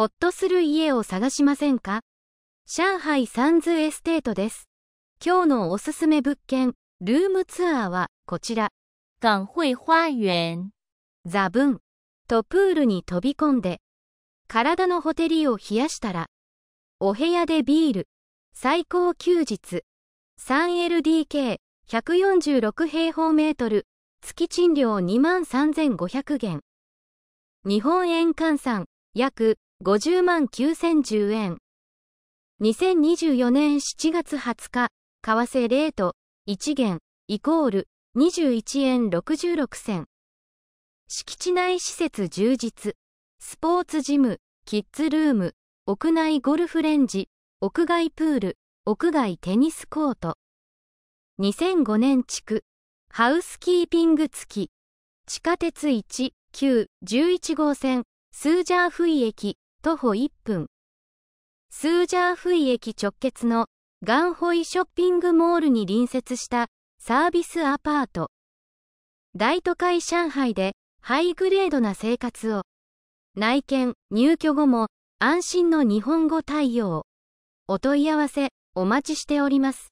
ほっとする家を探しませんか上海サンズエステートです。今日のおすすめ物件、ルームツアーはこちら。港会花園。ブン。とプールに飛び込んで、体のほてりを冷やしたら、お部屋でビール。最高休日。3LDK、146平方メートル。月賃料23,500元。日本円換算、約50万9010円。2024年7月20日、為替レート、1元、イコール、21円66銭。敷地内施設充実。スポーツジム、キッズルーム、屋内ゴルフレンジ、屋外プール、屋外テニスコート。2005年地区、ハウスキーピング付き、地下鉄1、9、11号線、スージャーフイ駅、徒歩1分。スージャーフイ駅直結のガンホイショッピングモールに隣接したサービスアパート。大都会上海でハイグレードな生活を。内見、入居後も安心の日本語対応。お問い合わせお待ちしております。